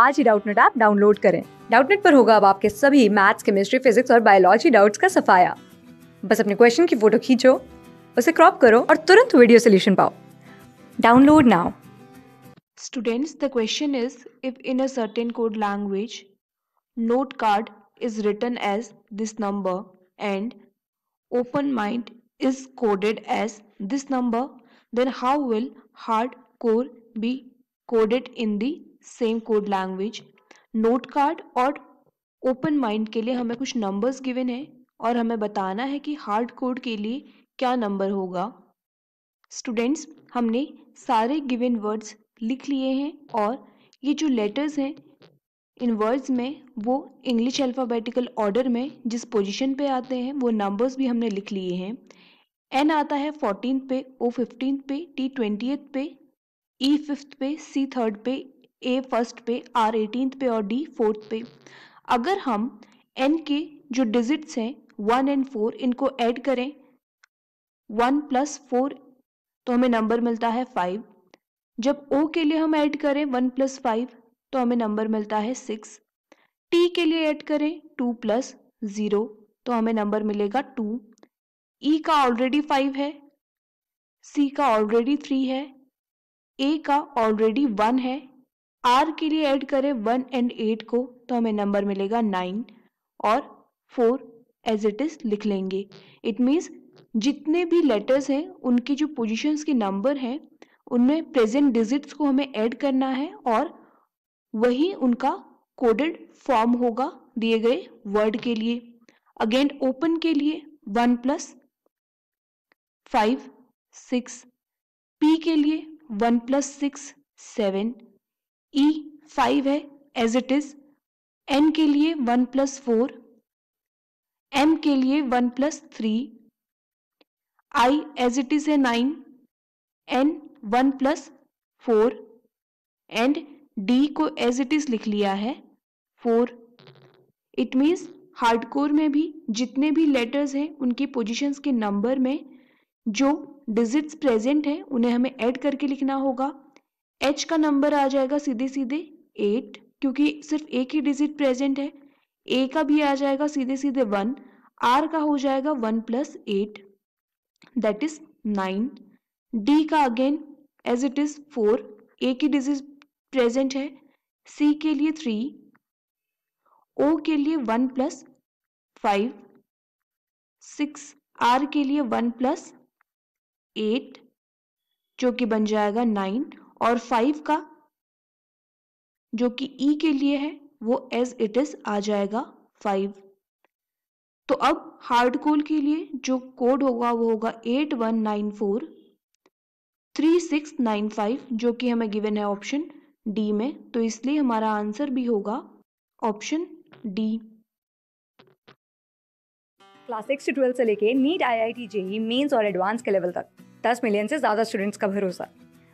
आज ही Doubtnut app download करें डाउटनेट पर होगा अब आपके सभी मैथ्स केमिस्ट्री फिजिक्स और बायोलॉजी डाउट्स का सफाया बस अपने क्वेश्चन की फोटो खींचो उसे क्रॉप करो और तुरंत वीडियो सोल्यूशन पाओ download now Students, the question is if in a certain code language, note card is written as this number and open mind is coded as this number, then how will hard core be coded in the same code language note card और open mind के लिए हमें कुछ numbers given है और हमें बताना है कि हार्ड कोड के लिए क्या नंबर होगा स्टूडेंट्स हमने सारे गिवन वर्ड्स लिख लिए हैं और ये जो लेटर्स हैं इन वर्ड्स में वो इंग्लिश अल्फ़ाबेटिकल ऑर्डर में जिस पोजीशन पे आते हैं वो नंबर्स भी हमने लिख लिए हैं एन आता है फोर्टीन पे ओ फिफ्टीन पे टी ट्वेंटी पे ई e फिफ्थ पे सी थर्ड पे ए फर्स्ट पे आर एटीन पे और डी फोर्थ पे अगर हम एन के जो डिजिट्स हैं वन एंड फोर इनको ऐड करें वन प्लस फोर तो हमें नंबर मिलता है फाइव जब ओ के लिए हम ऐड करें वन प्लस फाइव तो हमें नंबर मिलता है सिक्स टी के लिए ऐड करें टू प्लस ज़ीरो तो हमें नंबर मिलेगा टू ई e का ऑलरेडी फाइव है सी का ऑलरेडी थ्री है ए का ऑलरेडी वन है आर के लिए ऐड करें वन एंड एट को तो हमें नंबर मिलेगा नाइन और फोर एज इट इज़ लिख लेंगे इट मीन्स जितने भी लेटर्स हैं उनकी जो पोजिशंस के नंबर हैं उनमें प्रेजेंट डिजिट्स को हमें ऐड करना है और वही उनका कोडेड फॉर्म होगा दिए गए वर्ड के लिए अगेन ओपन के लिए one plus five six P के लिए one plus six seven e five है एज इट इज एन के लिए वन प्लस फोर एम के लिए one plus three I as it is है nine N one plus four and D को as it is लिख लिया है फोर इट मीन्स हार्डकोर में भी जितने भी लेटर्स हैं उनकी पोजिशंस के नंबर में जो डिजिट्स प्रेजेंट हैं उन्हें हमें ऐड करके लिखना होगा एच का नंबर आ जाएगा सीधे सीधे एट क्योंकि सिर्फ एक ही डिजिट प्रेजेंट है ए का भी आ जाएगा सीधे सीधे वन आर का हो जाएगा one plus eight that is nine D का again as it is four A की डिजिट प्रेजेंट है सी के लिए थ्री ओ के लिए one plus five six R के लिए वन प्लस एट जो कि बन जाएगा नाइन और फाइव का जो कि ई e के लिए है वो एज इट इज आ जाएगा फाइव तो अब हार्ड कोल के लिए जो कोड होगा वो होगा eight one nine four three six nine five जो कि हमें गिवन है ऑप्शन डी में तो इसलिए हमारा आंसर भी होगा ऑप्शन डी क्लास सिक्स से ट्वेल्व से लेके NEET I I T JEE Mains और एडवांस के लेवल तक दस मिलियन से ज़्यादा स्टूडेंट्स का भरोसा